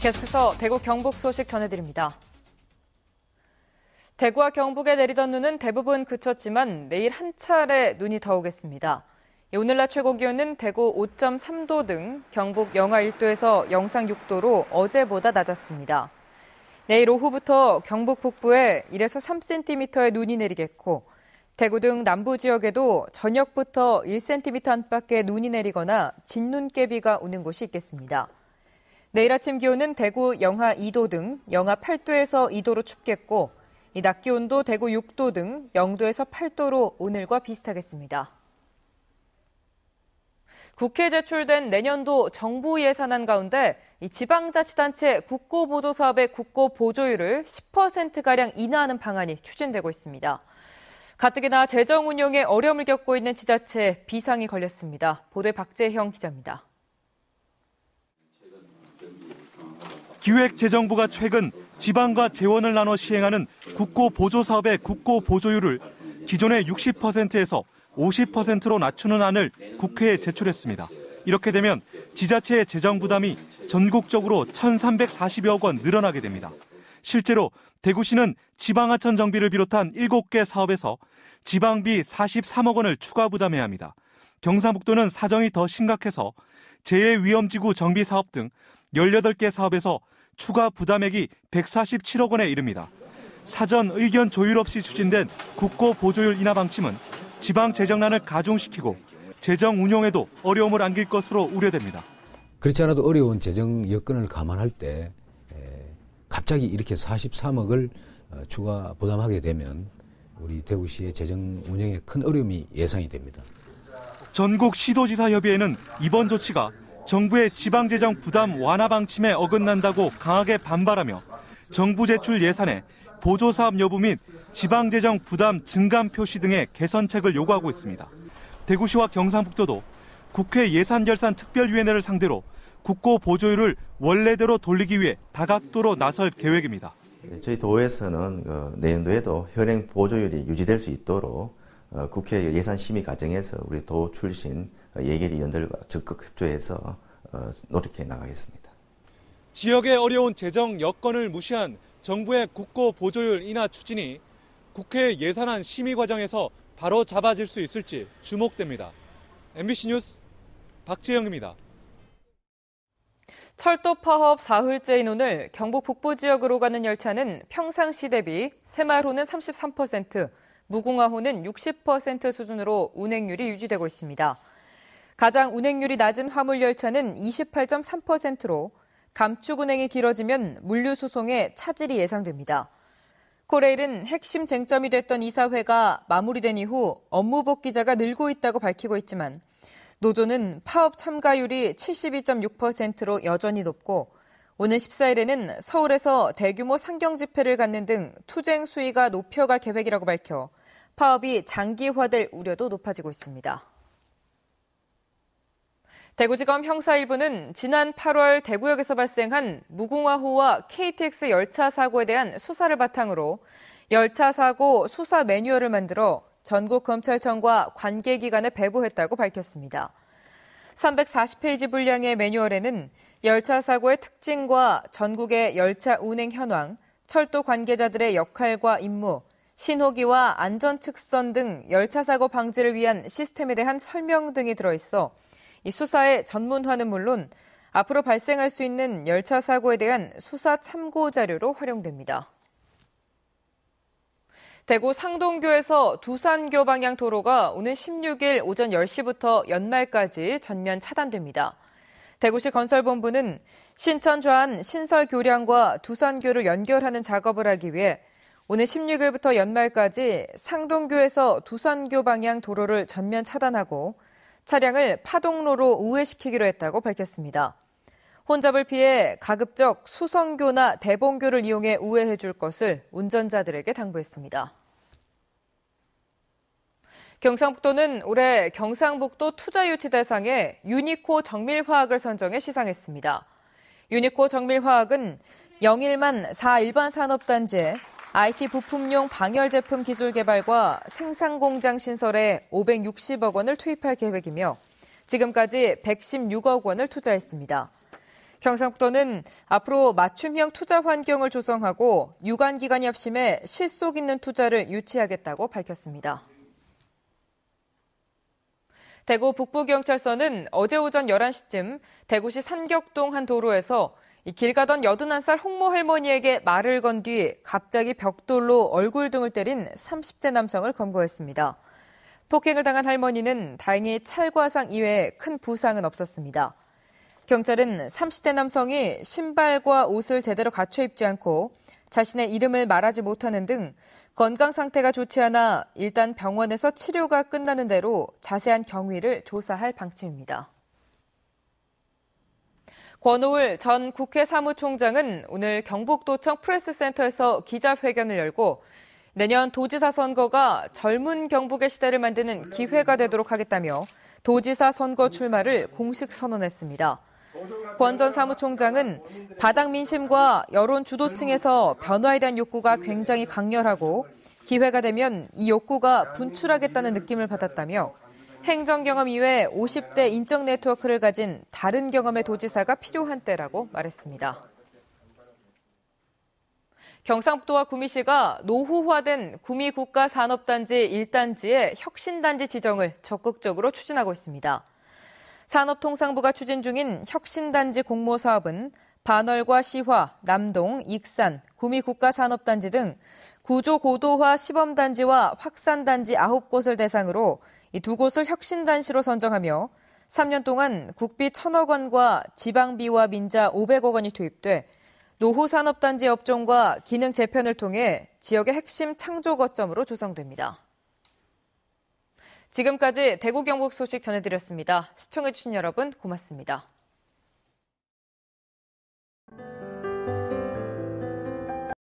계속해서 대구 경북 소식 전해드립니다. 대구와 경북에 내리던 눈은 대부분 그쳤지만 내일 한 차례 눈이 더 오겠습니다. 예, 오늘날 최고 기온은 대구 5.3도 등 경북 영하 1도에서 영상 6도로 어제보다 낮았습니다. 내일 오후부터 경북 북부에 1에서 3cm의 눈이 내리겠고 대구 등 남부 지역에도 저녁부터 1cm 안팎의 눈이 내리거나 진눈깨비가 오는 곳이 있겠습니다. 내일 아침 기온은 대구 영하 2도 등 영하 8도에서 2도로 춥겠고 낮 기온도 대구 6도 등 0도에서 8도로 오늘과 비슷하겠습니다. 국회 제출된 내년도 정부 예산안 가운데 지방자치단체 국고보조 사업의 국고 보조율을 10%가량 인하하는 방안이 추진되고 있습니다. 가뜩이나 재정 운영에 어려움을 겪고 있는 지자체에 비상이 걸렸습니다. 보도에 박재형 기자입니다. 기획재정부가 최근 지방과 재원을 나눠 시행하는 국고 보조 사업의 국고 보조율을 기존의 60%에서 50%로 낮추는 안을 국회에 제출했습니다. 이렇게 되면 지자체의 재정 부담이 전국적으로 1 3 4 0억원 늘어나게 됩니다. 실제로 대구시는 지방하천 정비를 비롯한 7개 사업에서 지방비 43억 원을 추가 부담해야 합니다. 경상북도는 사정이 더 심각해서 재해 위험지구 정비 사업 등 18개 사업에서 추가 부담액이 147억 원에 이릅니다. 사전 의견 조율 없이 추진된 국고 보조율 인하 방침은 지방 재정난을 가중시키고 재정 운영에도 어려움을 안길 것으로 우려됩니다. 그렇지 않아도 어려운 재정 여건을 감안할 때 갑자기 이렇게 43억을 어, 추가 부담하게 되면 우리 대구시의 재정 운영에 큰 어려움이 예상이 됩니다. 전국 시도지사 협의회는 이번 조치가 정부의 지방재정 부담 완화 방침에 어긋난다고 강하게 반발하며 정부 제출 예산에 보조사업 여부 및 지방재정 부담 증감 표시 등의 개선책을 요구하고 있습니다. 대구시와 경상북도도 국회 예산결산 특별위원회를 상대로 국고 보조율을 원래대로 돌리기 위해 다각도로 나설 계획입니다. 네, 저희 도에서는 그 내년도에도 현행 보조율이 유지될 수 있도록 어, 국회 예산심의 과정에서 우리 도 출신 예결위원들과 적극 협조해서 어, 노력해 나가겠습니다. 지역의 어려운 재정 여건을 무시한 정부의 국고 보조율 인하 추진이 국회 예산안 심의 과정에서 바로 잡아질 수 있을지 주목됩니다. MBC 뉴스 박재영입니다 철도 파업 사흘째인 오늘 경북 북부 지역으로 가는 열차는 평상시 대비 새마을호는 33%, 무궁화호는 60% 수준으로 운행률이 유지되고 있습니다. 가장 운행률이 낮은 화물열차는 28.3%로 감축 운행이 길어지면 물류 수송에 차질이 예상됩니다. 코레일은 핵심 쟁점이 됐던 이사회가 마무리된 이후 업무 복귀자가 늘고 있다고 밝히고 있지만 노조는 파업 참가율이 72.6%로 여전히 높고 오는 14일에는 서울에서 대규모 상경 집회를 갖는 등 투쟁 수위가 높여갈 계획이라고 밝혀 파업이 장기화될 우려도 높아지고 있습니다. 대구지검 형사 1부는 지난 8월 대구역에서 발생한 무궁화호와 KTX 열차 사고에 대한 수사를 바탕으로 열차 사고 수사 매뉴얼을 만들어 전국 검찰청과 관계 기관에 배부했다고 밝혔습니다. 340페이지 분량의 매뉴얼에는 열차 사고의 특징과 전국의 열차 운행 현황, 철도 관계자들의 역할과 임무, 신호기와 안전 측선 등 열차 사고 방지를 위한 시스템에 대한 설명 등이 들어있어 이 수사의 전문화는 물론 앞으로 발생할 수 있는 열차 사고에 대한 수사 참고 자료로 활용됩니다. 대구 상동교에서 두산교 방향 도로가 오늘 16일 오전 10시부터 연말까지 전면 차단됩니다. 대구시 건설본부는 신천 좌안 신설 교량과 두산교를 연결하는 작업을 하기 위해 오늘 16일부터 연말까지 상동교에서 두산교 방향 도로를 전면 차단하고 차량을 파동로로 우회시키기로 했다고 밝혔습니다. 혼잡을 피해 가급적 수성교나 대봉교를 이용해 우회해 줄 것을 운전자들에게 당부했습니다. 경상북도는 올해 경상북도 투자유치 대상에 유니코 정밀화학을 선정해 시상했습니다. 유니코 정밀화학은 영일만 4 일반 산업단지에 IT 부품용 방열 제품 기술 개발과 생산 공장 신설에 560억 원을 투입할 계획이며 지금까지 116억 원을 투자했습니다. 경상북도는 앞으로 맞춤형 투자 환경을 조성하고 유관기관 협심에 실속 있는 투자를 유치하겠다고 밝혔습니다. 대구 북부경찰서는 어제 오전 11시쯤 대구시 산격동한 도로에서 길 가던 81살 홍모 할머니에게 말을 건 뒤 갑자기 벽돌로 얼굴 등을 때린 30대 남성을 검거했습니다. 폭행을 당한 할머니는 다행히 찰과상 이외에 큰 부상은 없었습니다. 경찰은 30대 남성이 신발과 옷을 제대로 갖춰 입지 않고 자신의 이름을 말하지 못하는 등 건강 상태가 좋지 않아 일단 병원에서 치료가 끝나는 대로 자세한 경위를 조사할 방침입니다. 권오울 전 국회 사무총장은 오늘 경북도청 프레스센터에서 기자회견을 열고 내년 도지사 선거가 젊은 경북의 시대를 만드는 기회가 되도록 하겠다며 도지사 선거 출마를 공식 선언했습니다. 권 전 사무총장은 바닥 민심과 여론 주도층에서 변화에 대한 욕구가 굉장히 강렬하고 기회가 되면 이 욕구가 분출하겠다는 느낌을 받았다며 행정 경험 이외 50대 인적 네트워크를 가진 다른 경험의 도지사가 필요한 때라고 말했습니다. 경상북도와 구미시가 노후화된 구미국가산업단지 1단지의 혁신단지 지정을 적극적으로 추진하고 있습니다. 산업통상부가 추진 중인 혁신단지 공모 사업은 반월과 시화, 남동, 익산, 구미국가산업단지 등 구조 고도화 시범단지와 확산단지 9곳을 대상으로 이 두 곳을 혁신단시로 선정하며 3년 동안 국비 1 0 0 0억 원과 지방비와 민자 500억 원이 투입돼 노후산업단지 업종과 기능 재편을 통해 지역의 핵심 창조 거점으로 조성됩니다. 지금까지 대구 경북 소식 전해드렸습니다. 시청해주신 여러분 고맙습니다.